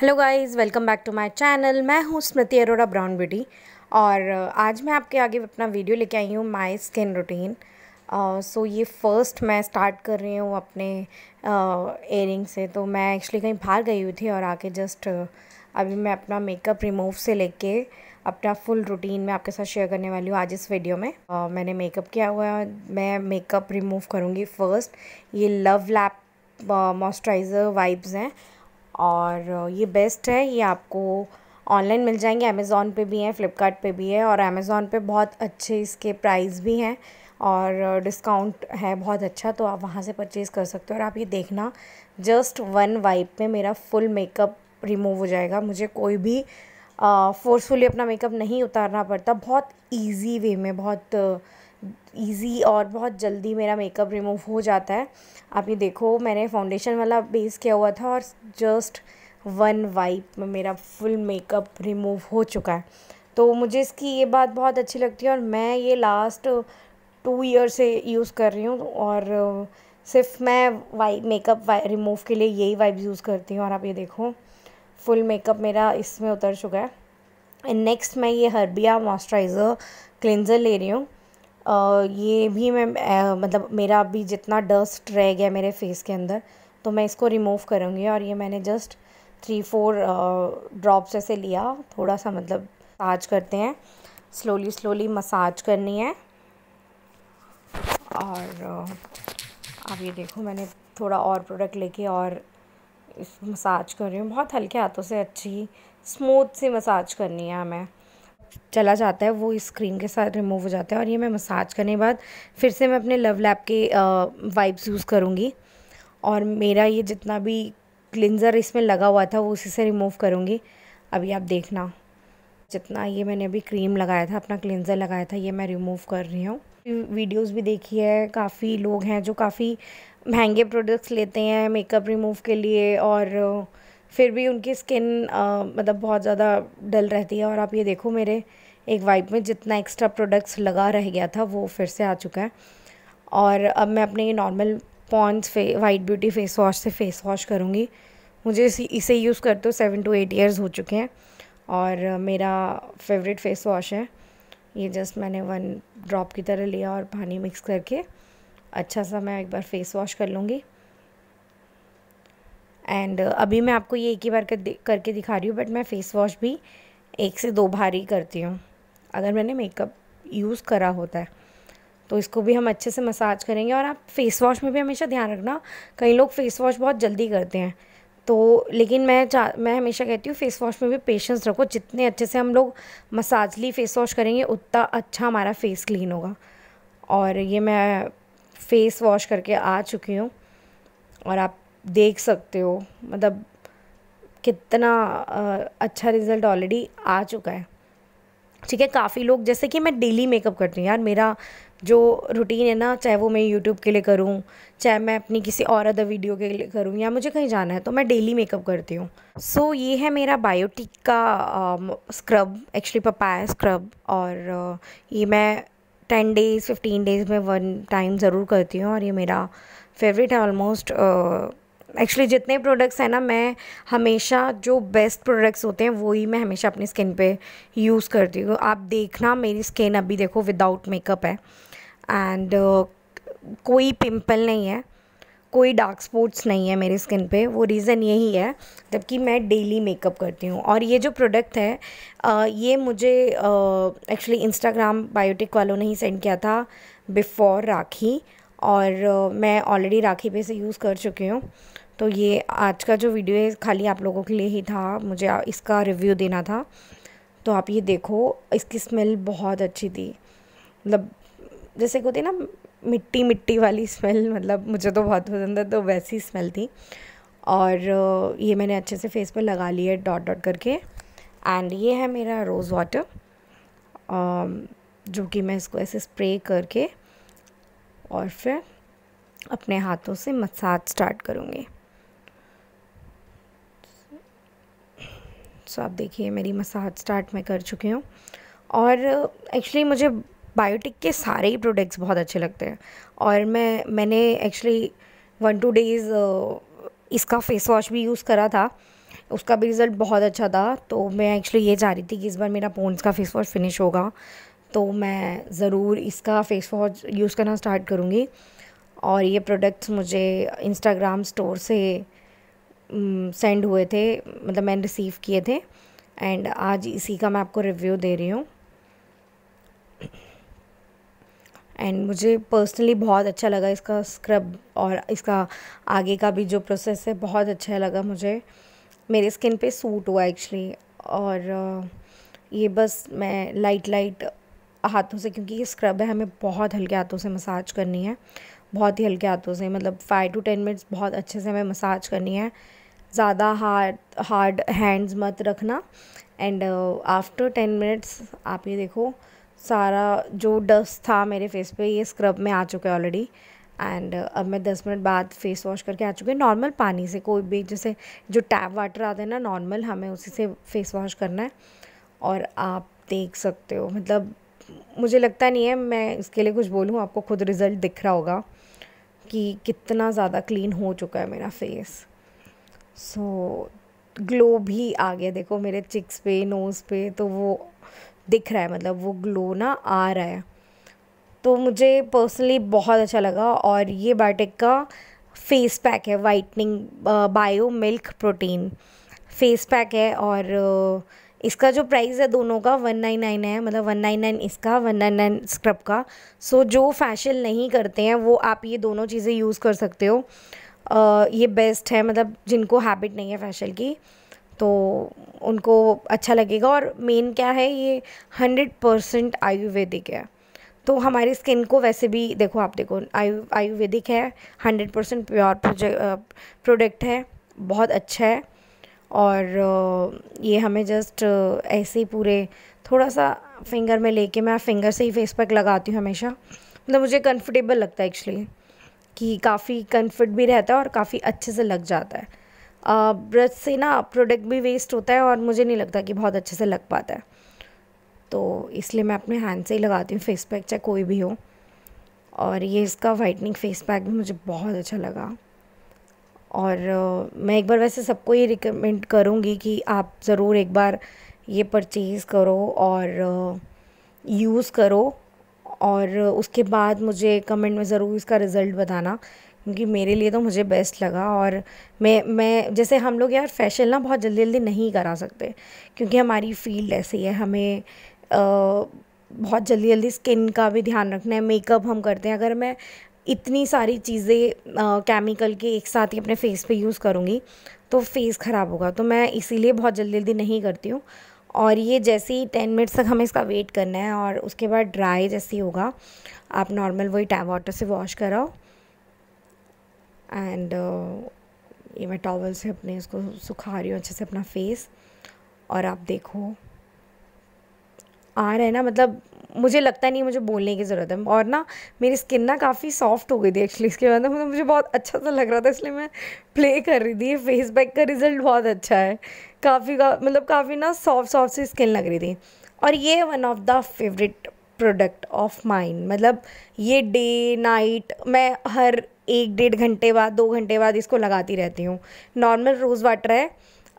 hello guys welcome back to my channel मैं हूँ स्मृति Arora brown beauty और आज मैं आपके आगे अपना वीडियो लेके आई हूँ माय स्किन रूटीन सो ये फ़र्स्ट मैं स्टार्ट कर रही हूँ अपने एयरिंग uh, से तो मैं एक्चुअली कहीं बाहर गई हुई थी और आके जस्ट अभी मैं अपना मेकअप रिमूव से लेके अपना फुल रूटीन मैं आपके साथ शेयर करने वाली हूँ आज इस वीडियो में uh, मैंने मेकअप किया हुआ है मैं मेकअप रिमूव करूँगी फ़र्स्ट ये लव लैप मॉइस्चराइज़र वाइब्स हैं और ये बेस्ट है ये आपको ऑनलाइन मिल जाएंगे अमेज़ोन पे भी हैं फ़्लिपकार्ट पे भी है और अमेज़ोन पे बहुत अच्छे इसके प्राइस भी हैं और डिस्काउंट है बहुत अच्छा तो आप वहाँ से परचेज़ कर सकते हो और आप ये देखना जस्ट वन वाइप में मेरा फुल मेकअप रिमूव हो जाएगा मुझे कोई भी फोर्सफुली अपना मेकअप नहीं उतारना पड़ता बहुत ईजी वे में बहुत ईज़ी और बहुत जल्दी मेरा मेकअप रिमूव हो जाता है आप ये देखो मैंने फाउंडेशन वाला बेस किया हुआ था और जस्ट वन वाइप में मेरा फुल मेकअप रिमूव हो चुका है तो मुझे इसकी ये बात बहुत अच्छी लगती है और मैं ये लास्ट टू ईयर से यूज़ कर रही हूँ और सिर्फ मैं वाइप मेकअप रिमूव के लिए यही वाइप यूज़ करती हूँ और आप ये देखो फुल मेकअप मेरा इसमें उतर चुका है एंड नेक्स्ट मैं ये हर्बिया मॉइस्चराइज़र क्लिनज़र ले रही हूँ ये भी मैं मतलब मेरा अभी जितना डस्ट रह गया मेरे फेस के अंदर तो मैं इसको रिमूव करूँगी और ये मैंने जस्ट थ्री फोर ड्रॉप्स ऐसे लिया थोड़ा सा मतलब मसाज करते हैं स्लोली स्लोली मसाज करनी है और अब ये देखो मैंने थोड़ा और प्रोडक्ट लेके और इस मसाज कर रही हूँ बहुत हल्के हाथों से अच्छी स्मूथ सी मसाज करनी है हमें चला जाता है वो इस क्रीम के साथ रिमूव हो जाता है और ये मैं मसाज करने के बाद फिर से मैं अपने लव लैब के वाइप्स यूज़ करूँगी और मेरा ये जितना भी क्लिनज़र इसमें लगा हुआ था वो उसी से रिमूव करूँगी अभी आप देखना जितना ये मैंने अभी क्रीम लगाया था अपना क्लिनज़र लगाया था ये मैं रिमूव कर रही हूँ वीडियोज़ भी देखी है काफ़ी लोग हैं जो काफ़ी महंगे प्रोडक्ट्स लेते हैं मेकअप रिमूव के लिए और फिर भी उनकी स्किन आ, मतलब बहुत ज़्यादा डल रहती है और आप ये देखो मेरे एक वाइप में जितना एक्स्ट्रा प्रोडक्ट्स लगा रह गया था वो फिर से आ चुका है और अब मैं अपने ये नॉर्मल पॉन्स फे वाइट ब्यूटी फेस वॉश से फेस वॉश करूँगी मुझे इसे यूज़ करते हो सेवन टू एट ईयर्स हो चुके हैं और मेरा फेवरेट फेस वॉश है ये जस्ट मैंने वन ड्रॉप की तरह लिया और पानी मिक्स करके अच्छा सा मैं एक बार फेस वॉश कर लूँगी एंड uh, अभी मैं आपको ये एक ही बार कर करके दिखा रही हूँ बट मैं फ़ेस वॉश भी एक से दो बार ही करती हूँ अगर मैंने मेकअप यूज़ करा होता है तो इसको भी हम अच्छे से मसाज करेंगे और आप फेस वॉश में भी हमेशा ध्यान रखना कई लोग फेस वॉश बहुत जल्दी करते हैं तो लेकिन मैं मैं हमेशा कहती हूँ फेस वॉश में भी पेशेंस रखो जितने अच्छे से हम लोग मसाजली फेस वॉश करेंगे उतना अच्छा हमारा फेस क्लीन होगा और ये मैं फेस वॉश करके आ चुकी हूँ और आप देख सकते हो मतलब कितना अच्छा रिज़ल्ट ऑलरेडी आ चुका है ठीक है काफ़ी लोग जैसे कि मैं डेली मेकअप करती हूँ यार मेरा जो रूटीन है ना चाहे वो मैं यूट्यूब के लिए करूँ चाहे मैं अपनी किसी और अदर वीडियो के लिए करूँ या मुझे कहीं जाना है तो मैं डेली मेकअप करती हूँ सो so, ये है मेरा बायोटिक का स्क्रब एक्चुअली पपाया स्क्रब और uh, ये मैं टेन डेज़ फिफ्टीन डेज़ में वन टाइम ज़रूर करती हूँ और ये मेरा फेवरेट है ऑलमोस्ट एक्चुअली जितने प्रोडक्ट्स हैं ना मैं हमेशा जो बेस्ट प्रोडक्ट्स होते हैं वही मैं हमेशा अपनी स्किन पे यूज़ करती हूँ आप देखना मेरी स्किन अभी देखो विदाउट मेकअप है एंड uh, कोई पिंपल नहीं है कोई डार्क स्पॉट्स नहीं है मेरी स्किन पे वो रीज़न यही है जबकि मैं डेली मेकअप करती हूँ और ये जो प्रोडक्ट है uh, ये मुझे एक्चुअली इंस्टाग्राम बायोटिक वालों ने ही सेंड किया था बिफ़ोर राखी और uh, मैं ऑलरेडी राखी पे से यूज़ कर चुकी हूँ तो ये आज का जो वीडियो है खाली आप लोगों के लिए ही था मुझे इसका रिव्यू देना था तो आप ये देखो इसकी स्मेल बहुत अच्छी थी मतलब जैसे होती ना मिट्टी मिट्टी वाली स्मेल मतलब मुझे तो बहुत पसंद है तो वैसी स्मेल थी और ये मैंने अच्छे से फेस पर लगा लिया है डॉट डॉट करके एंड ये है मेरा रोज़ वाटर जो कि मैं इसको ऐसे स्प्रे करके और फिर अपने हाथों से मसाज स्टार्ट करूँगी सो तो आप देखिए मेरी मसाज स्टार्ट मैं कर चुकी हूँ और एक्चुअली मुझे बायोटिक के सारे ही प्रोडक्ट्स बहुत अच्छे लगते हैं और मैं मैंने एक्चुअली वन टू डेज़ इसका फेस वॉश भी यूज़ करा था उसका भी रिज़ल्ट बहुत अच्छा था तो मैं एक्चुअली ये चाह रही थी कि इस बार मेरा पोन्स का फेस वॉश फिनिश होगा तो मैं ज़रूर इसका फेस वॉश यूज़ करना स्टार्ट करूँगी और ये प्रोडक्ट्स मुझे इंस्टाग्राम स्टोर से सेंड mm, हुए थे मतलब मैंने रिसीव किए थे एंड आज इसी का मैं आपको रिव्यू दे रही हूँ एंड मुझे पर्सनली बहुत अच्छा लगा इसका स्क्रब और इसका आगे का भी जो प्रोसेस है बहुत अच्छा लगा मुझे मेरे स्किन पे सूट हुआ एक्चुअली और uh, ये बस मैं लाइट लाइट हाथों से क्योंकि ये स्क्रब है हमें बहुत हल्के हाथों से मसाज करनी है बहुत ही हल्के हाथों से मतलब फ़ाइव टू टेन मिनट्स बहुत अच्छे से हमें मसाज करनी है ज़्यादा हार्ड हार्ड हैंड्स मत रखना एंड आफ्टर टेन मिनट्स आप ये देखो सारा जो डस्ट था मेरे फेस पे ये स्क्रब में आ चुका है ऑलरेडी एंड uh, अब मैं दस मिनट बाद फेस वॉश करके आ चुकी हूँ नॉर्मल पानी से कोई भी जैसे जो टैप वाटर आता है ना नॉर्मल हमें उसी से फेस वॉश करना है और आप देख सकते हो मतलब मुझे लगता नहीं है मैं इसके लिए कुछ बोलूँ आपको खुद रिज़ल्ट दिख रहा होगा कि कितना ज़्यादा क्लीन हो चुका है मेरा फेस सो so, ग्लो भी आ गया देखो मेरे चिक्स पे नोज़ पे तो वो दिख रहा है मतलब वो ग्लो ना आ रहा है तो मुझे पर्सनली बहुत अच्छा लगा और ये बायोटिक का फेस पैक है whitening bio milk protein face pack है और इसका जो प्राइस है दोनों का वन नाइन नाइन है मतलब वन नाइन नाइन इसका वन नाइन नाइन स्क्रब का सो जो फैशियल नहीं करते हैं वो आप ये दोनों चीज़ें यूज़ कर सकते हो ये बेस्ट है मतलब जिनको हैबिट नहीं है फैशियल की तो उनको अच्छा लगेगा और मेन क्या है ये हंड्रेड परसेंट आयुर्वेदिक है तो हमारी स्किन को वैसे भी देखो आप देखो आयु आयुर्वेदिक है हंड्रेड परसेंट प्योर प्रोडक्ट है बहुत अच्छा है और ये हमें जस्ट ऐसे ही पूरे थोड़ा सा फिंगर में लेके मैं फिंगर से ही फेस पैक लगाती हूँ हमेशा मतलब मुझे कंफर्टेबल लगता है एक्चुअली कि काफ़ी कंफर्ट भी रहता है और काफ़ी अच्छे से लग जाता है ब्रश से ना प्रोडक्ट भी वेस्ट होता है और मुझे नहीं लगता कि बहुत अच्छे से लग पाता है तो इसलिए मैं अपने हैंड से ही लगाती हूँ फेस पैक चाहे कोई भी हो और ये इसका वाइटनिंग फेस पैक भी मुझे बहुत अच्छा लगा और मैं एक बार वैसे सबको ये रिकमेंड करूँगी कि आप ज़रूर एक बार ये परचेज़ करो और यूज़ करो और उसके बाद मुझे कमेंट में ज़रूर इसका रिज़ल्ट बताना क्योंकि मेरे लिए तो मुझे बेस्ट लगा और मैं मैं जैसे हम लोग यार फैशन ना बहुत जल्दी जल्दी नहीं करा सकते क्योंकि हमारी फील्ड ऐसी है हमें आ, बहुत जल्दी जल्दी स्किन का भी ध्यान रखना है मेकअप हम करते हैं अगर मैं इतनी सारी चीज़ें केमिकल के एक साथ ही अपने फेस पे यूज़ करूँगी तो फेस ख़राब होगा तो मैं इसीलिए बहुत जल्दी जल्दी नहीं करती हूँ और ये जैसे ही टेन मिनट्स तक हमें इसका वेट करना है और उसके बाद ड्राई जैसे ही होगा आप नॉर्मल वही टैप वाटर से वॉश कराओ एंड ये मैं टॉवल से अपने इसको सुखा रही हूँ अच्छे से अपना फेस और आप देखो आ रहा है ना मतलब मुझे लगता नहीं मुझे बोलने की ज़रूरत है और ना मेरी स्किन ना काफ़ी सॉफ्ट हो गई थी एक्चुअली इसके बाद मतलब मुझे बहुत अच्छा सा लग रहा था इसलिए मैं प्ले कर रही थी फेस पैक का रिज़ल्ट बहुत अच्छा है काफ़ी का मतलब काफ़ी ना सॉफ्ट सॉफ्ट सी स्किन लग रही थी और ये one of the favourite product of mind मतलब ये डे नाइट मैं हर एक डेढ़ घंटे बाद दो घंटे बाद इसको लगाती रहती हूँ नॉर्मल रोज़ वाटर है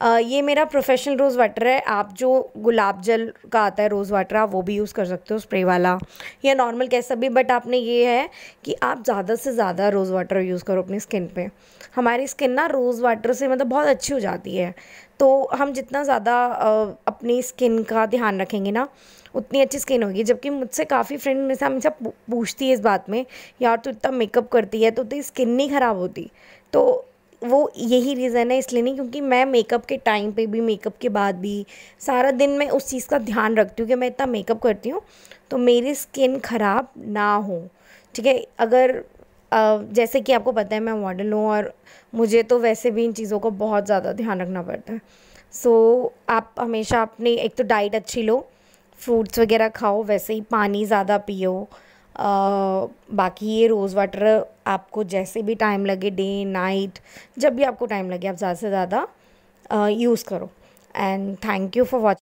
ये मेरा प्रोफेशनल रोज़ वाटर है आप जो गुलाब जल का आता है रोज़ वाटर आप वो भी यूज़ कर सकते हो स्प्रे वाला या नॉर्मल कैसा भी बट आपने ये है कि आप ज़्यादा से ज़्यादा रोज़ वाटर यूज़ करो अपनी स्किन पे हमारी स्किन ना रोज़ वाटर से मतलब बहुत अच्छी हो जाती है तो हम जितना ज़्यादा अपनी स्किन का ध्यान रखेंगे ना उतनी अच्छी स्किन होगी जबकि मुझसे काफ़ी फ्रेंड में से हमेशा पूछती है इस बात में यार तो इतना मेकअप करती है तो तेरी स्किन नहीं ख़राब होती तो वो यही रीज़न है इसलिए नहीं क्योंकि मैं मेकअप के टाइम पे भी मेकअप के बाद भी सारा दिन मैं उस चीज़ का ध्यान रखती हूँ कि मैं इतना मेकअप करती हूँ तो मेरी स्किन ख़राब ना हो ठीक है अगर जैसे कि आपको पता है मैं मॉडल हूँ और मुझे तो वैसे भी इन चीज़ों का बहुत ज़्यादा ध्यान रखना पड़ता है सो so, आप हमेशा अपने एक तो डाइट अच्छी लो फ्रूट्स वगैरह खाओ वैसे ही पानी ज़्यादा पियो बाकी ये रोज़ वाटर आपको जैसे भी टाइम लगे डे नाइट जब भी आपको टाइम लगे आप ज़्यादा से ज़्यादा यूज़ करो and thank you for watching